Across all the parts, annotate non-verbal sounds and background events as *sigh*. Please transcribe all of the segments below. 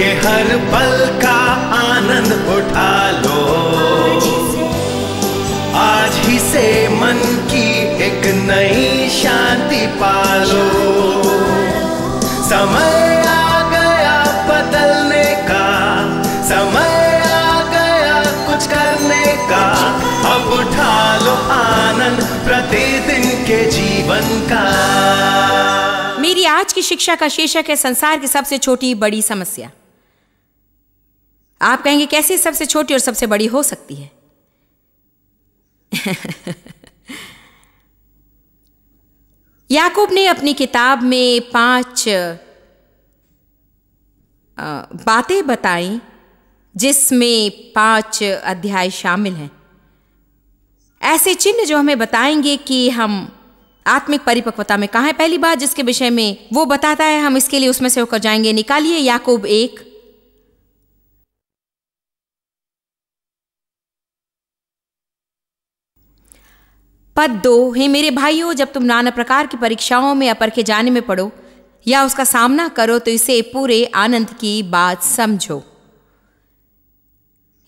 के हर पल का आनंद उठा लो आज ही से मन की एक नई शांति पालो समय आ गया बदलने का आ गया कुछ करने का अब उठा लो आनंद प्रतिदिन के जीवन का मेरी आज की शिक्षा का शीर्षक है संसार की सबसे छोटी बड़ी समस्या आप कहेंगे कैसे सबसे छोटी और सबसे बड़ी हो सकती है *laughs* याकूब ने अपनी किताब में पांच बातें बताई जिसमें पांच अध्याय शामिल हैं ऐसे चिन्ह जो हमें बताएंगे कि हम आत्मिक परिपक्वता में कहा है पहली बात जिसके विषय में वो बताता है हम इसके लिए उसमें से होकर जाएंगे निकालिए याकूब एक पद दो हे मेरे भाइयों जब तुम नाना प्रकार की परीक्षाओं में अपर के जाने में पड़ो या उसका सामना करो तो इसे पूरे आनंद की बात समझो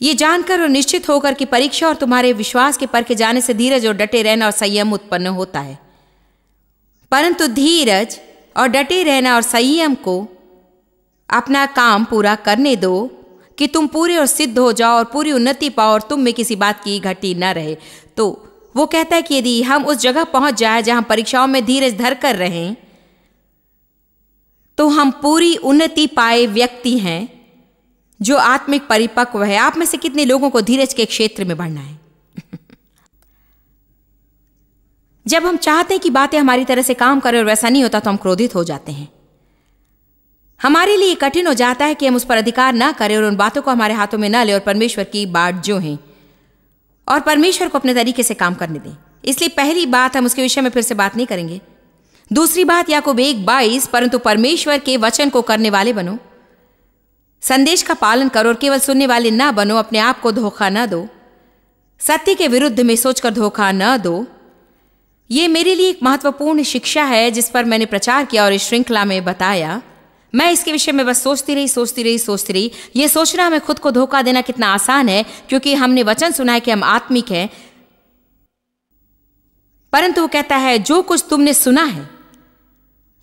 ये जानकर और निश्चित होकर कि परीक्षा और तुम्हारे विश्वास के पर के जाने से धीरज और डटे रहना और संयम उत्पन्न होता है परंतु धीरज और डटे रहना और संयम को अपना काम पूरा करने दो कि तुम पूरे और सिद्ध हो जाओ और पूरी उन्नति पाओ और तुम में किसी बात की घटी न रहे तो वो कहता है कि यदि हम उस जगह पहुंच जाए जहां परीक्षाओं में धीरज धर कर रहे तो हम पूरी उन्नति पाए व्यक्ति हैं जो आत्मिक परिपक्व है आप में से कितने लोगों को धीरज के क्षेत्र में बढ़ना है *laughs* जब हम चाहते हैं कि बातें हमारी तरह से काम करें और वैसा नहीं होता तो हम क्रोधित हो जाते हैं हमारे लिए कठिन हो जाता है कि हम उस पर अधिकार ना करें और उन बातों को हमारे हाथों में ना ले और परमेश्वर की बाट जो है और परमेश्वर को अपने तरीके से काम करने दें इसलिए पहली बात हम उसके विषय में फिर से बात नहीं करेंगे दूसरी बात को एक बाईस परंतु परमेश्वर के वचन को करने वाले बनो संदेश का पालन करो और केवल सुनने वाले ना बनो अपने आप को धोखा न दो सत्य के विरुद्ध में सोचकर धोखा न दो ये मेरे लिए एक महत्वपूर्ण शिक्षा है जिस पर मैंने प्रचार किया और इस श्रृंखला में बताया मैं इसके विषय में बस सोचती रही सोचती रही सोचती रही ये सोचना हमें खुद को धोखा देना कितना आसान है क्योंकि हमने वचन सुना है कि हम आत्मिक हैं परंतु वो कहता है जो कुछ तुमने सुना है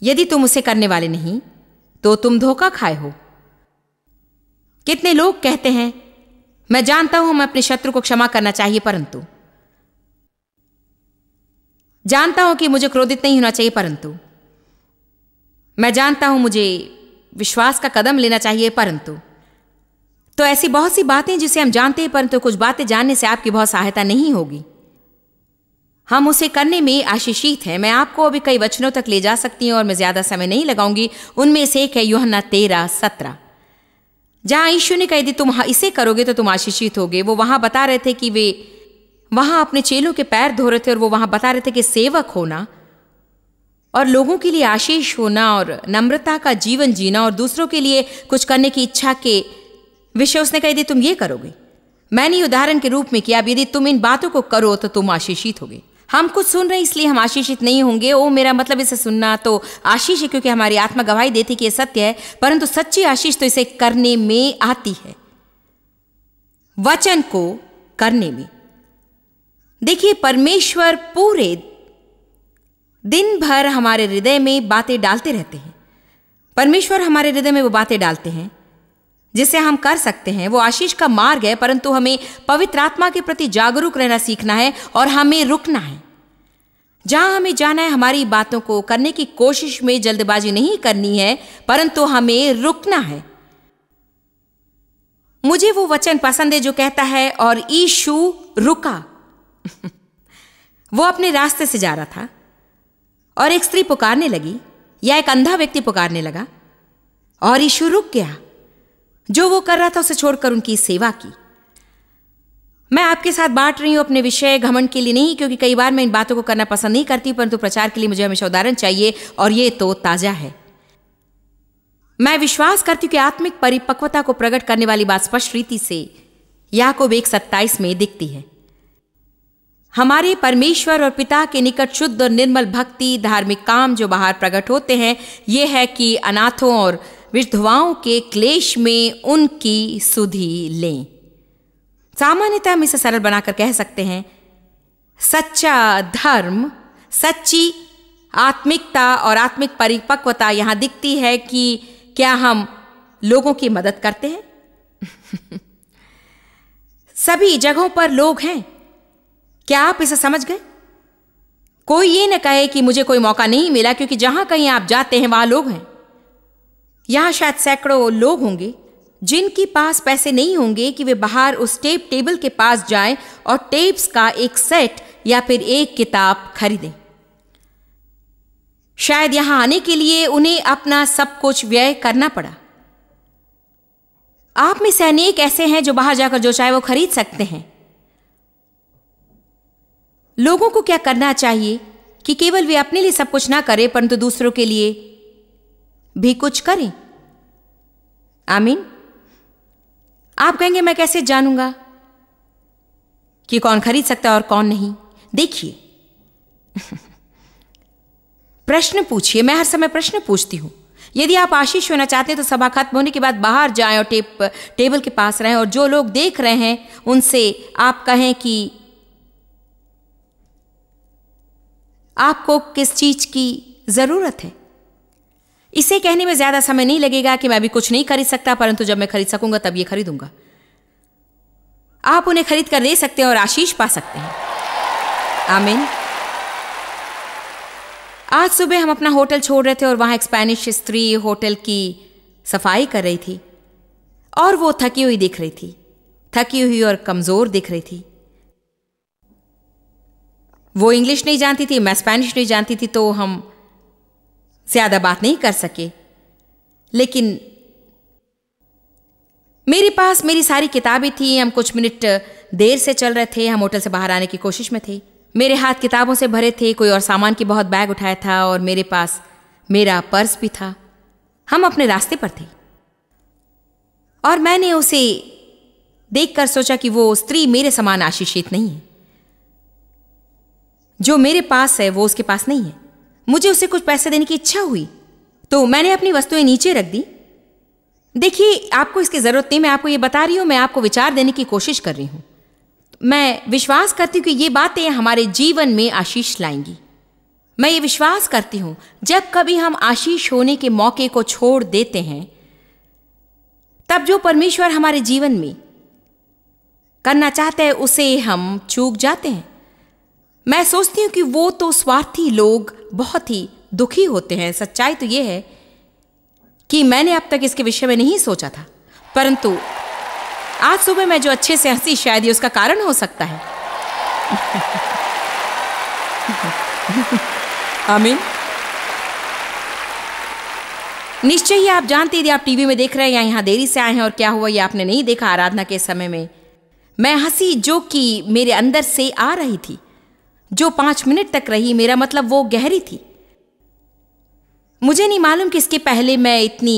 यदि तुम उसे करने वाले नहीं तो तुम धोखा खाए हो कितने लोग कहते हैं मैं जानता हूं हमें अपने शत्रु को क्षमा करना चाहिए परंतु जानता हूं कि मुझे क्रोधित नहीं होना चाहिए परंतु मैं जानता हूं मुझे विश्वास का कदम लेना चाहिए परंतु तो ऐसी बहुत सी बातें जिसे हम जानते हैं परंतु कुछ बातें जानने से आपकी बहुत सहायता नहीं होगी हम उसे करने में आशीषित हैं मैं आपको अभी कई वचनों तक ले जा सकती हूं और मैं ज़्यादा समय नहीं लगाऊंगी उनमें से एक है युहना तेरह सत्रह जहां यीशु ने कह दी तुम इसे करोगे तो तुम आशीषित होगे वो वहां बता रहे थे कि वे वहां अपने चेलों के पैर धो रहे थे और वो वहां बता रहे थे कि सेवक होना और लोगों के लिए आशीष होना और नम्रता का जीवन जीना और दूसरों के लिए कुछ करने की इच्छा के विषय उसने कह दी तुम ये करोगे मैंने उदाहरण के रूप में किया अब यदि तुम इन बातों को करो तो तुम आशीषित होगे हम कुछ सुन रहे इसलिए हम आशीषित नहीं होंगे ओ मेरा मतलब इसे सुनना तो आशीष है क्योंकि हमारी आत्मा गवाही देती कि यह सत्य है परंतु सच्ची आशीष तो इसे करने में आती है वचन को करने में देखिए परमेश्वर पूरे दिन भर हमारे हृदय में बातें डालते रहते हैं परमेश्वर हमारे हृदय में वो बातें डालते हैं जिसे हम कर सकते हैं वो आशीष का मार्ग है परंतु हमें पवित्र आत्मा के प्रति जागरूक रहना सीखना है और हमें रुकना है जहां हमें जाना है हमारी बातों को करने की कोशिश में जल्दबाजी नहीं करनी है परंतु हमें रुकना है मुझे वो वचन पसंद है जो कहता है और ईशु रुका *laughs* वो अपने रास्ते से जा रहा था और एक स्त्री पुकारने लगी या एक अंधा व्यक्ति पुकारने लगा और यीशु रुक गया जो वो कर रहा था उसे छोड़कर उनकी सेवा की मैं आपके साथ बांट रही हूं अपने विषय घमंड के लिए नहीं क्योंकि कई बार मैं इन बातों को करना पसंद नहीं करती परंतु प्रचार के लिए मुझे हमेशा उदाहरण चाहिए और ये तो ताज़ा है मैं विश्वास करती हूं कि आत्मिक परिपक्वता को प्रकट करने वाली बात स्पष्ट रीति से याकोब एक सत्ताईस में दिखती है हमारे परमेश्वर और पिता के निकट शुद्ध और निर्मल भक्ति धार्मिक काम जो बाहर प्रकट होते हैं ये है कि अनाथों और विधवाओं के क्लेश में उनकी सुधि लें सामान्यतः हम इसे सरल बनाकर कह सकते हैं सच्चा धर्म सच्ची आत्मिकता और आत्मिक परिपक्वता यहाँ दिखती है कि क्या हम लोगों की मदद करते हैं *laughs* सभी जगहों पर लोग हैं क्या आप इसे समझ गए कोई ये न कहे कि मुझे कोई मौका नहीं मिला क्योंकि जहां कहीं आप जाते हैं वहां लोग हैं यहां शायद सैकड़ों लोग होंगे जिनके पास पैसे नहीं होंगे कि वे बाहर उस टेप टेबल के पास जाएं और टेप्स का एक सेट या फिर एक किताब खरीदें शायद यहां आने के लिए उन्हें अपना सब कुछ व्यय करना पड़ा आप में से अनेक ऐसे हैं जो बाहर जाकर जो चाहे वो खरीद सकते हैं लोगों को क्या करना चाहिए कि केवल वे अपने लिए सब कुछ ना करें परंतु दूसरों के लिए भी कुछ करें आमीन आप कहेंगे मैं कैसे जानूंगा कि कौन खरीद सकता है और कौन नहीं देखिए *laughs* प्रश्न पूछिए मैं हर समय प्रश्न पूछती हूं यदि आप आशीष होना चाहते हैं तो सभा खत्म होने के बाद बाहर जाएं और टेप टेबल के पास रहें और जो लोग देख रहे हैं उनसे आप कहें कि आपको किस चीज की जरूरत है इसे कहने में ज्यादा समय नहीं लगेगा कि मैं अभी कुछ नहीं खरीद सकता परंतु जब मैं खरीद सकूंगा तब ये खरीदूंगा आप उन्हें खरीद कर दे सकते हैं और आशीष पा सकते हैं आमिन आज सुबह हम अपना होटल छोड़ रहे थे और वहां एक स्पेनिश स्त्री होटल की सफाई कर रही थी और वो थकी हुई दिख रही थी थकी हुई और कमज़ोर दिख रही थी वो इंग्लिश नहीं जानती थी मैं स्पेनिश नहीं जानती थी तो हम ज़्यादा बात नहीं कर सके लेकिन मेरे पास मेरी सारी किताबें थी हम कुछ मिनट देर से चल रहे थे हम होटल से बाहर आने की कोशिश में थे मेरे हाथ किताबों से भरे थे कोई और सामान की बहुत बैग उठाया था और मेरे पास मेरा पर्स भी था हम अपने रास्ते पर थे और मैंने उसे देखकर सोचा कि वो स्त्री मेरे समान आशीषित नहीं है जो मेरे पास है वो उसके पास नहीं है मुझे उसे कुछ पैसे देने की इच्छा हुई तो मैंने अपनी वस्तुएं नीचे रख दी देखिए आपको इसकी ज़रूरत नहीं मैं आपको ये बता रही हूँ मैं आपको विचार देने की कोशिश कर रही हूँ मैं विश्वास करती हूँ कि ये बातें हमारे जीवन में आशीष लाएंगी मैं ये विश्वास करती हूँ जब कभी हम आशीष होने के मौके को छोड़ देते हैं तब जो परमेश्वर हमारे जीवन में करना चाहते हैं उसे हम चूक जाते हैं मैं सोचती हूँ कि वो तो स्वार्थी लोग बहुत ही दुखी होते हैं सच्चाई तो ये है कि मैंने अब तक इसके विषय में नहीं सोचा था परंतु आज सुबह मैं जो अच्छे से हंसी शायद ही उसका कारण हो सकता है *laughs* आमीन निश्चय ही आप जानते यदि आप टीवी में देख रहे हैं या यहाँ देरी से आए हैं और क्या हुआ ये आपने नहीं देखा आराधना के समय में मैं हंसी जो कि मेरे अंदर से आ रही थी जो पांच मिनट तक रही मेरा मतलब वो गहरी थी मुझे नहीं मालूम कि इसके पहले मैं इतनी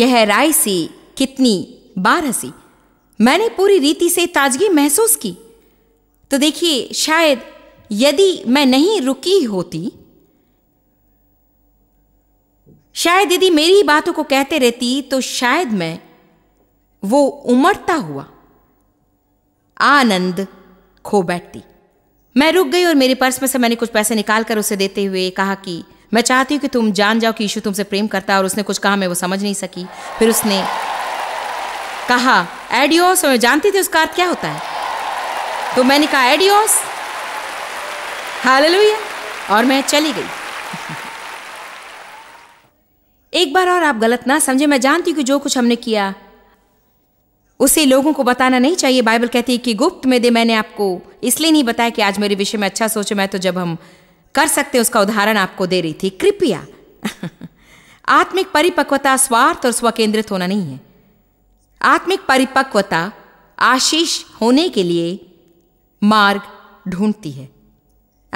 गहराई सी कितनी बार हंसी मैंने पूरी रीति से ताजगी महसूस की तो देखिए शायद यदि मैं नहीं रुकी होती शायद यदि मेरी ही बातों को कहते रहती तो शायद मैं वो उमड़ता हुआ आनंद खो बैठती मैं रुक गई और मेरे पर्स में से मैंने कुछ पैसे निकाल कर उसे देते हुए कहा कि मैं चाहती हूँ कि तुम जान जाओ कि ईशू तुमसे प्रेम करता है और उसने कुछ कहा मैं वो समझ नहीं सकी फिर उसने कहा एडियोस और मैं जानती थी उसका अर्थ क्या होता है तो मैंने कहा एडियोस हालेलुया और मैं चली गई *laughs* एक बार और आप गलत ना समझे मैं जानती हूँ कि जो कुछ हमने किया उसे लोगों को बताना नहीं चाहिए बाइबल कहती है कि गुप्त में दे मैंने आपको इसलिए नहीं बताया कि आज मेरे विषय में अच्छा सोचो मैं तो जब हम कर सकते हैं उसका उदाहरण आपको दे रही थी कृपया *laughs* आत्मिक परिपक्वता स्वार्थ और स्वकेंद्रित होना नहीं है आत्मिक परिपक्वता आशीष होने के लिए मार्ग ढूंढती है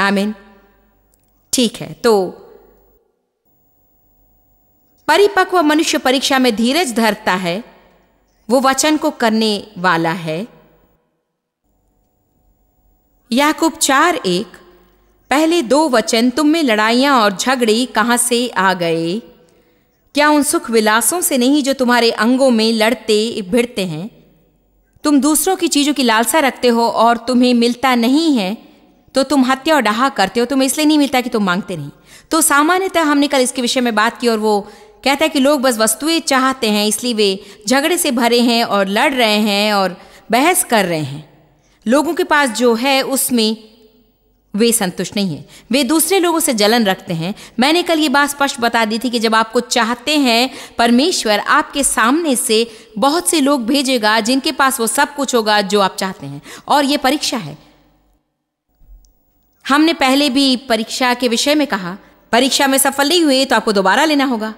आई मीन ठीक है तो परिपक्व मनुष्य परीक्षा में धीरज धरता है वो वचन को करने वाला है याकूब चार एक पहले दो वचन तुम में लड़ाइयां और झगड़े कहां से आ गए क्या उन सुख विलासों से नहीं जो तुम्हारे अंगों में लड़ते भिड़ते हैं तुम दूसरों की चीज़ों की लालसा रखते हो और तुम्हें मिलता नहीं है तो तुम हत्या और डहा करते हो तुम्हें इसलिए नहीं मिलता कि तुम मांगते नहीं तो सामान्यतः हमने कल इसके विषय में बात की और वो कहता है कि लोग बस वस्तुएं चाहते हैं इसलिए वे झगड़े से भरे हैं और लड़ रहे हैं और बहस कर रहे हैं लोगों के पास जो है उसमें वे संतुष्ट नहीं है वे दूसरे लोगों से जलन रखते हैं मैंने कल ये बात स्पष्ट बता दी थी कि जब आपको चाहते हैं परमेश्वर आपके सामने से बहुत से लोग भेजेगा जिनके पास वो सब कुछ होगा जो आप चाहते हैं और ये परीक्षा है हमने पहले भी परीक्षा के विषय में कहा परीक्षा में सफल नहीं हुए तो आपको दोबारा लेना होगा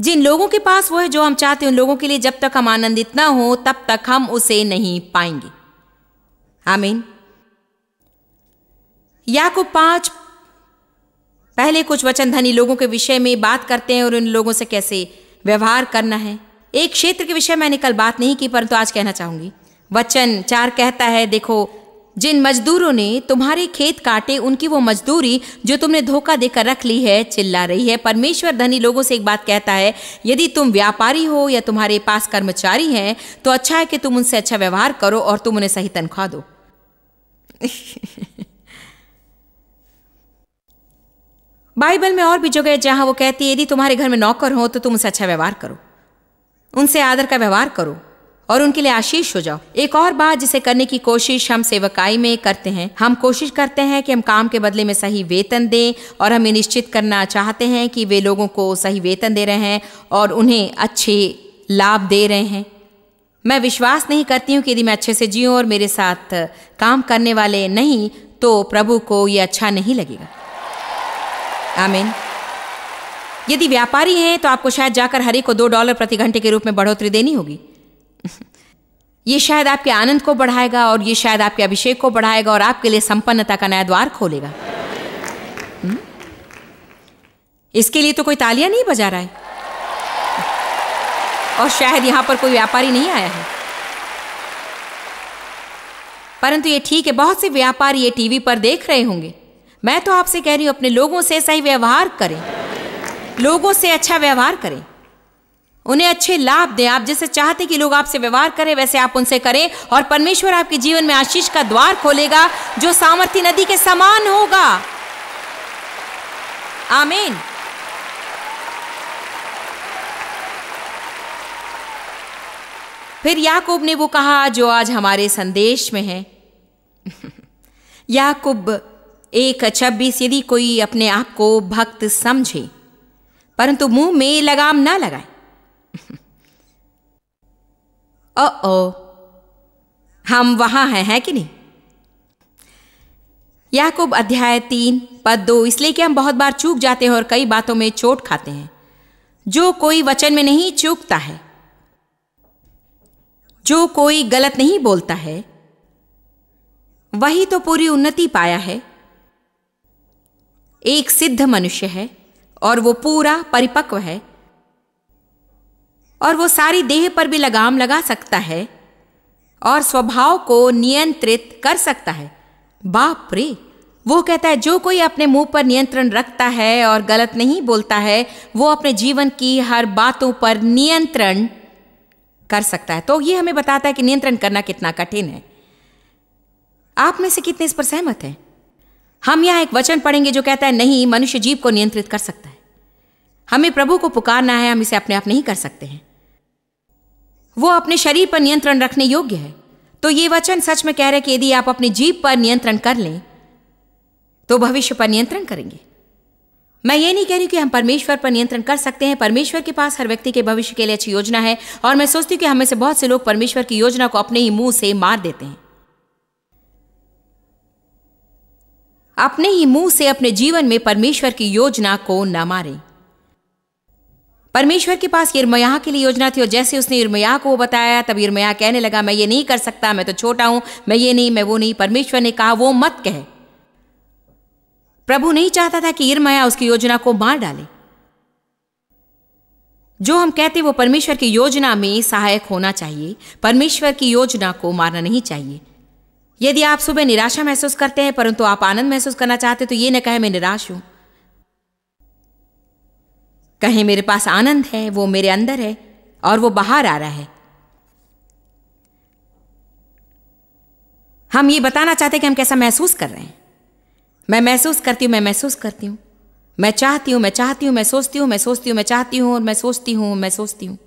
जिन लोगों के पास वो है जो हम चाहते हैं उन लोगों के लिए जब तक हम आनंदित ना हो तब तक हम उसे नहीं पाएंगे आमीन या को पांच पहले कुछ वचन धनी लोगों के विषय में बात करते हैं और उन लोगों से कैसे व्यवहार करना है एक क्षेत्र के विषय मैंने कल बात नहीं की परंतु तो आज कहना चाहूंगी वचन चार कहता है देखो जिन मजदूरों ने तुम्हारे खेत काटे उनकी वो मजदूरी जो तुमने धोखा देकर रख ली है चिल्ला रही है परमेश्वर धनी लोगों से एक बात कहता है यदि तुम व्यापारी हो या तुम्हारे पास कर्मचारी हैं तो अच्छा है कि तुम उनसे अच्छा व्यवहार करो और तुम उन्हें सही तनख्वाह दो *laughs* बाइबल में और भी जगह जहां वो कहती है यदि तुम्हारे घर में नौकर हो तो तुम उनसे अच्छा व्यवहार करो उनसे आदर का व्यवहार करो और उनके लिए आशीष हो जाओ एक और बात जिसे करने की कोशिश हम सेवकाई में करते हैं हम कोशिश करते हैं कि हम काम के बदले में सही वेतन दें और हम ये निश्चित करना चाहते हैं कि वे लोगों को सही वेतन दे रहे हैं और उन्हें अच्छे लाभ दे रहे हैं मैं विश्वास नहीं करती हूँ कि यदि मैं अच्छे से जीऊँ और मेरे साथ काम करने वाले नहीं तो प्रभु को ये अच्छा नहीं लगेगा आमीन यदि व्यापारी हैं तो आपको शायद जाकर हरे को दो डॉलर प्रति घंटे के रूप में बढ़ोतरी देनी होगी ये शायद आपके आनंद को बढ़ाएगा और ये शायद आपके अभिषेक को बढ़ाएगा और आपके लिए संपन्नता का नया द्वार खोलेगा हम्म? इसके लिए तो कोई तालियां नहीं बजा रहा है और शायद यहां पर कोई व्यापारी नहीं आया है परंतु ये ठीक है बहुत से व्यापारी ये टीवी पर देख रहे होंगे मैं तो आपसे कह रही हूँ अपने लोगों से सही व्यवहार करें लोगों से अच्छा व्यवहार करें उन्हें अच्छे लाभ दें आप जैसे चाहते कि लोग आपसे व्यवहार करें वैसे आप उनसे करें और परमेश्वर आपके जीवन में आशीष का द्वार खोलेगा जो सामर्थ्य नदी के समान होगा आमीन फिर याकूब ने वो कहा जो आज हमारे संदेश में है *laughs* याकूब एक छब्बीस यदि कोई अपने आप को भक्त समझे परंतु मुंह में लगाम ना लगाए ओ हम वहां हैं है कि नहीं याकूब अध्याय तीन पद दो इसलिए कि हम बहुत बार चूक जाते हैं और कई बातों में चोट खाते हैं जो कोई वचन में नहीं चूकता है जो कोई गलत नहीं बोलता है वही तो पूरी उन्नति पाया है एक सिद्ध मनुष्य है और वो पूरा परिपक्व है और वो सारी देह पर भी लगाम लगा सकता है और स्वभाव को नियंत्रित कर सकता है बाप रे वो कहता है जो कोई अपने मुंह पर नियंत्रण रखता है और गलत नहीं बोलता है वो अपने जीवन की हर बातों पर नियंत्रण कर सकता है तो ये हमें बताता है कि नियंत्रण करना कितना कठिन है आप में से कितने इस पर सहमत हैं हम यहां एक वचन पढ़ेंगे जो कहता है नहीं मनुष्य जीव को नियंत्रित कर सकता है हमें प्रभु को पुकारना है हम इसे अपने आप नहीं कर सकते हैं वो अपने शरीर पर नियंत्रण रखने योग्य है तो ये वचन सच में कह रहे कि यदि आप अपनी जीव पर नियंत्रण कर लें तो भविष्य पर नियंत्रण करेंगे मैं ये नहीं कह रही कि हम परमेश्वर पर नियंत्रण कर सकते हैं परमेश्वर के पास हर व्यक्ति के भविष्य के लिए अच्छी योजना है और मैं सोचती हूँ कि हमें से बहुत से लोग परमेश्वर की योजना को अपने ही मुंह से मार देते हैं अपने ही मुंह से अपने जीवन में परमेश्वर की योजना को न मारें परमेश्वर के पास यिरमयाह के लिए योजना थी और जैसे उसने यिरमयाह को बताया तब यिरमयाह कहने लगा मैं ये नहीं कर सकता मैं तो छोटा हूं मैं ये नहीं मैं वो नहीं परमेश्वर ने कहा वो मत कहे प्रभु नहीं चाहता था कि इर्मया उसकी योजना को मार डाले जो हम कहते वो परमेश्वर की योजना में सहायक होना चाहिए परमेश्वर की योजना को मारना नहीं चाहिए यदि आप सुबह निराशा महसूस करते हैं परंतु आप आनंद महसूस करना चाहते तो ये न कहें मैं निराश हूं कहीं मेरे पास आनंद है वो मेरे अंदर है और वो बाहर आ रहा है हम ये बताना चाहते हैं कि हम कैसा महसूस कर रहे हैं मैं महसूस करती हूँ मैं महसूस करती हूँ मैं चाहती हूँ मैं चाहती हूँ मैं सोचती हूँ मैं सोचती हूँ मैं चाहती हूँ और मैं सोचती हूँ मैं सोचती हूँ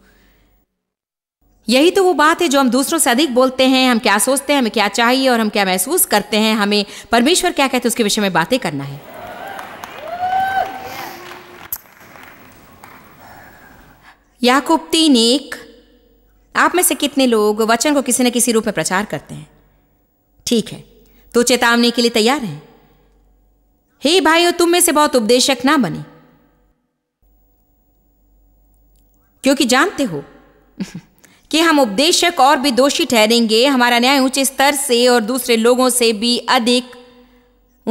यही तो वो बात है जो हम दूसरों से अधिक बोलते हैं हम क्या सोचते हैं हमें क्या चाहिए और हम क्या महसूस करते हैं हमें परमेश्वर क्या कहते हैं उसके विषय में बातें करना है याकूब तीन एक आप में से कितने लोग वचन को किसी न किसी रूप में प्रचार करते हैं ठीक है तो चेतावनी के लिए तैयार हैं हे भाइयों तुम में से बहुत उपदेशक ना बने क्योंकि जानते हो *laughs* कि हम उपदेशक और भी दोषी ठहरेंगे हमारा न्याय ऊंचे स्तर से और दूसरे लोगों से भी अधिक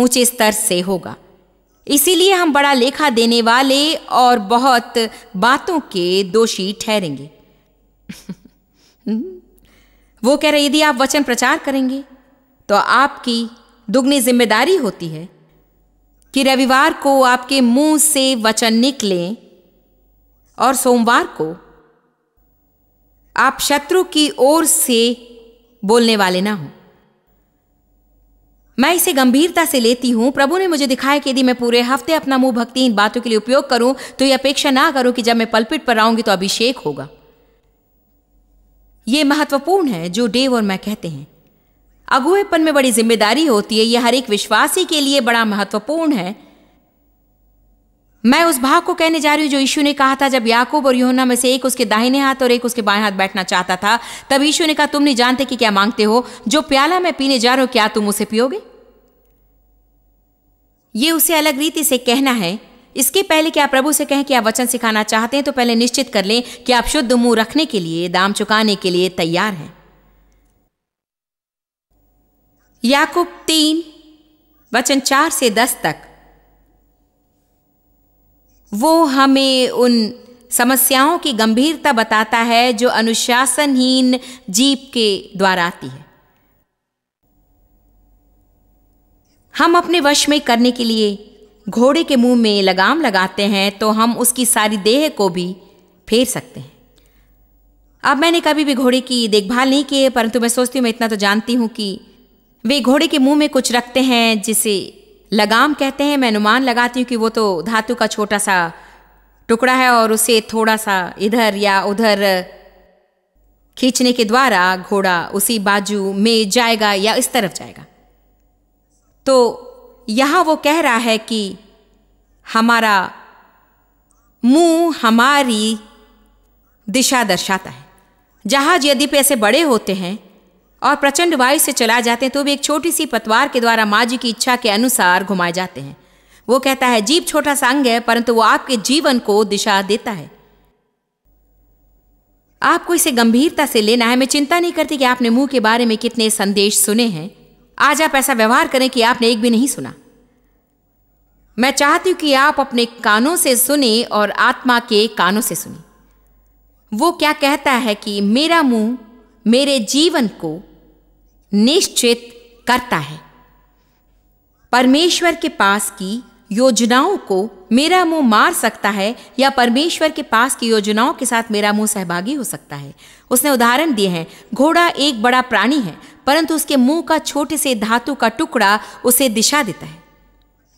ऊंचे स्तर से होगा इसीलिए हम बड़ा लेखा देने वाले और बहुत बातों के दोषी ठहरेंगे *laughs* वो कह रहे यदि आप वचन प्रचार करेंगे तो आपकी दुगनी जिम्मेदारी होती है कि रविवार को आपके मुंह से वचन निकले और सोमवार को आप शत्रु की ओर से बोलने वाले ना हों मैं इसे गंभीरता से लेती हूँ प्रभु ने मुझे दिखाया कि यदि मैं पूरे हफ्ते अपना मुंह भक्ति इन बातों के लिए उपयोग करूं तो ये अपेक्षा ना करूं कि जब मैं पलपिट पर आऊंगी तो अभिषेक होगा ये महत्वपूर्ण है जो डेव और मैं कहते हैं अगुएपन में बड़ी जिम्मेदारी होती है यह हर एक विश्वासी के लिए बड़ा महत्वपूर्ण है मैं उस भाग को कहने जा रही हूँ जो यीशु ने कहा था जब याकूब और योना में से एक उसके दाहिने हाथ और एक उसके बाएं हाथ बैठना चाहता था तब यीशु ने कहा तुम नहीं जानते कि क्या मांगते हो जो प्याला मैं पीने जा रहा हूं क्या तुम उसे पियोगे ये उसे अलग रीति से कहना है इसके पहले कि आप प्रभु से कहें कि आप वचन सिखाना चाहते हैं तो पहले निश्चित कर लें कि आप शुद्ध मुंह रखने के लिए दाम चुकाने के लिए तैयार हैं याकूब तीन वचन चार से दस तक वो हमें उन समस्याओं की गंभीरता बताता है जो अनुशासनहीन जीप के द्वारा आती है हम अपने वश में करने के लिए घोड़े के मुंह में लगाम लगाते हैं तो हम उसकी सारी देह को भी फेर सकते हैं अब मैंने कभी भी घोड़े की देखभाल नहीं की है परंतु मैं सोचती हूँ मैं इतना तो जानती हूँ कि वे घोड़े के मुंह में कुछ रखते हैं जिसे लगाम कहते हैं मैं अनुमान लगाती हूँ कि वो तो धातु का छोटा सा टुकड़ा है और उसे थोड़ा सा इधर या उधर खींचने के द्वारा घोड़ा उसी बाजू में जाएगा या इस तरफ जाएगा तो यहाँ वो कह रहा है कि हमारा मुंह हमारी दिशा दर्शाता है जहाज यदि पैसे बड़े होते हैं और प्रचंड वायु से चला जाते हैं तो भी एक छोटी सी पतवार के द्वारा माँ जी की इच्छा के अनुसार घुमाए जाते हैं वो कहता है जीव छोटा सा अंग है परंतु वो आपके जीवन को दिशा देता है आपको इसे गंभीरता से लेना है मैं चिंता नहीं करती कि आपने मुंह के बारे में कितने संदेश सुने हैं आज आप ऐसा व्यवहार करें कि आपने एक भी नहीं सुना मैं चाहती हूं कि आप अपने कानों से सुने और आत्मा के कानों से सुने वो क्या कहता है कि मेरा मुंह मेरे जीवन को निश्चित करता है परमेश्वर के पास की योजनाओं को मेरा मुंह मार सकता है या परमेश्वर के पास की योजनाओं के साथ मेरा मुंह सहभागी हो सकता है उसने उदाहरण दिए हैं घोड़ा एक बड़ा प्राणी है परंतु उसके मुंह का छोटे से धातु का टुकड़ा उसे दिशा देता है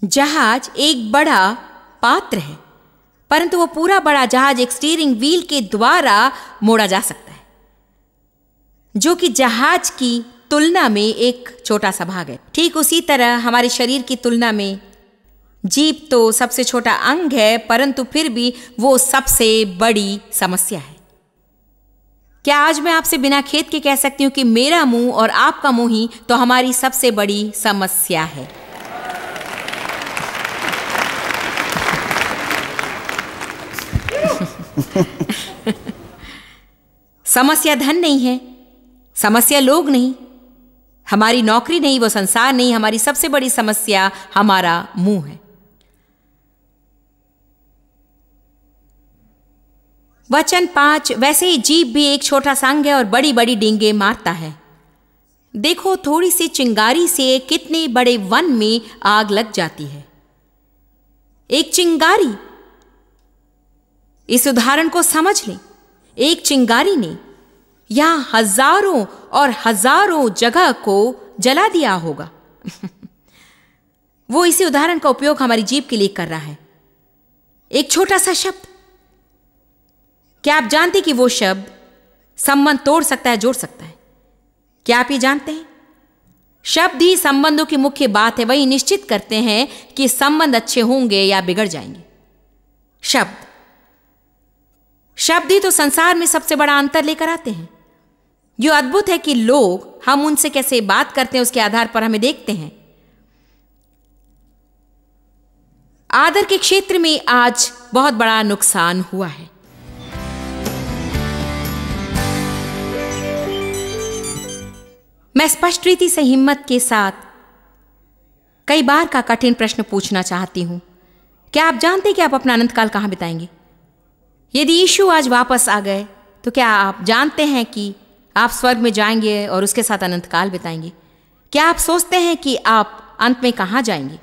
जहाज एक बड़ा पात्र है परंतु वो पूरा बड़ा जहाज एक स्टीयरिंग व्हील के द्वारा मोड़ा जा सकता है जो कि जहाज की तुलना में एक छोटा सा भाग है ठीक उसी तरह हमारे शरीर की तुलना में जीप तो सबसे छोटा अंग है परंतु फिर भी वो सबसे बड़ी समस्या है क्या आज मैं आपसे बिना खेत के कह सकती हूं कि मेरा मुंह और आपका मुंह ही तो हमारी सबसे बड़ी समस्या है *laughs* समस्या धन नहीं है समस्या लोग नहीं हमारी नौकरी नहीं वो संसार नहीं हमारी सबसे बड़ी समस्या हमारा मुंह है वचन पांच वैसे ही जीप भी एक छोटा सांग है और बड़ी बड़ी डींगे मारता है देखो थोड़ी सी चिंगारी से कितने बड़े वन में आग लग जाती है एक चिंगारी इस उदाहरण को समझ लें एक चिंगारी ने या हजारों और हजारों जगह को जला दिया होगा *laughs* वो इसी उदाहरण का उपयोग हमारी जीव के लिए कर रहा है एक छोटा सा शब्द क्या आप जानते कि वो शब्द संबंध तोड़ सकता है जोड़ सकता है क्या आप ये जानते हैं शब्द ही संबंधों की मुख्य बात है वही निश्चित करते हैं कि संबंध अच्छे होंगे या बिगड़ जाएंगे शब्द शब्द ही तो संसार में सबसे बड़ा अंतर लेकर आते हैं जो अद्भुत है कि लोग हम उनसे कैसे बात करते हैं उसके आधार पर हमें देखते हैं आदर के क्षेत्र में आज बहुत बड़ा नुकसान हुआ है मैं स्पष्ट रीति से हिम्मत के साथ कई बार का कठिन प्रश्न पूछना चाहती हूं क्या आप जानते कि आप अपना अनंत काल कहां बिताएंगे यदि यीशु आज वापस आ गए तो क्या आप जानते हैं कि आप स्वर्ग में जाएंगे और उसके साथ अनंत काल बिताएंगे क्या आप सोचते हैं कि आप अंत में कहाँ जाएंगे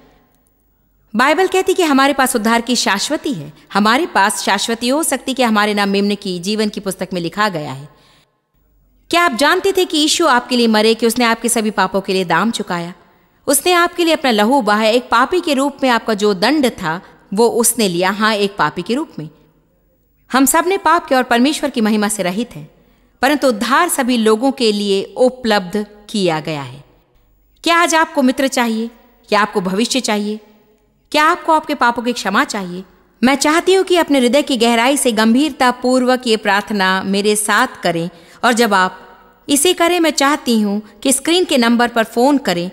बाइबल कहती कि हमारे पास उद्धार की शाश्वती है हमारे पास शाश्वती हो सकती कि हमारे नाम मेमने की जीवन की पुस्तक में लिखा गया है क्या आप जानते थे कि यीशु आपके लिए मरे कि उसने आपके सभी पापों के लिए दाम चुकाया उसने आपके लिए अपना लहू बहाया एक पापी के रूप में आपका जो दंड था वो उसने लिया हाँ एक पापी के रूप में हम सब ने पाप के और परमेश्वर की महिमा से रहित हैं परंतु उद्धार सभी लोगों के लिए उपलब्ध किया गया है क्या आज आपको मित्र चाहिए क्या आपको भविष्य चाहिए क्या आपको आपके पापों की क्षमा चाहिए मैं चाहती हूं कि अपने हृदय की गहराई से गंभीरता पूर्वक ये प्रार्थना मेरे साथ करें और जब आप इसे करें मैं चाहती हूं कि स्क्रीन के नंबर पर फ़ोन करें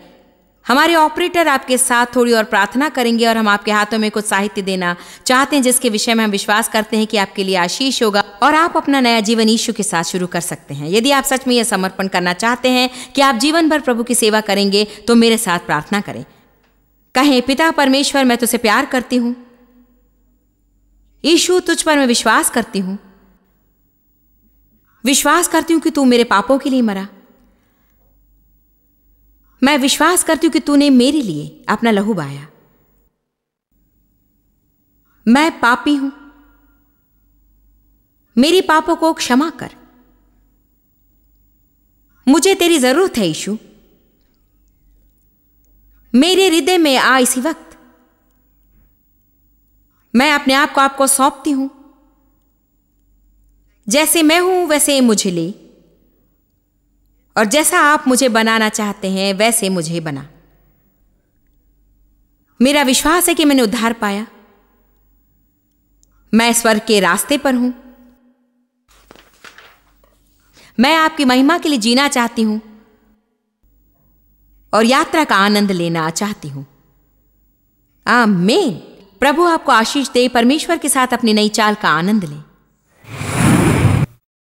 हमारे ऑपरेटर आपके साथ थोड़ी और प्रार्थना करेंगे और हम आपके हाथों में कुछ साहित्य देना चाहते हैं जिसके विषय में हम विश्वास करते हैं कि आपके लिए आशीष होगा और आप अपना नया जीवन ईशु के साथ शुरू कर सकते हैं यदि आप सच में यह समर्पण करना चाहते हैं कि आप जीवन भर प्रभु की सेवा करेंगे तो मेरे साथ प्रार्थना करें कहें पिता परमेश्वर मैं तुझसे प्यार करती हूं ईशु तुझ पर मैं विश्वास करती हूं विश्वास करती हूं कि तू मेरे पापों के लिए मरा मैं विश्वास करती हूं कि तूने मेरे लिए अपना लहू बहाया मैं पापी हूं मेरे पापों को क्षमा कर मुझे तेरी जरूरत है यीशु मेरे हृदय में आ इसी वक्त मैं अपने आप को आपको सौंपती हूं जैसे मैं हूं वैसे मुझे ले और जैसा आप मुझे बनाना चाहते हैं वैसे मुझे बना मेरा विश्वास है कि मैंने उद्धार पाया मैं स्वर्ग के रास्ते पर हूं मैं आपकी महिमा के लिए जीना चाहती हूं और यात्रा का आनंद लेना चाहती हूं आमेन प्रभु आपको आशीष दे परमेश्वर के साथ अपनी नई चाल का आनंद लें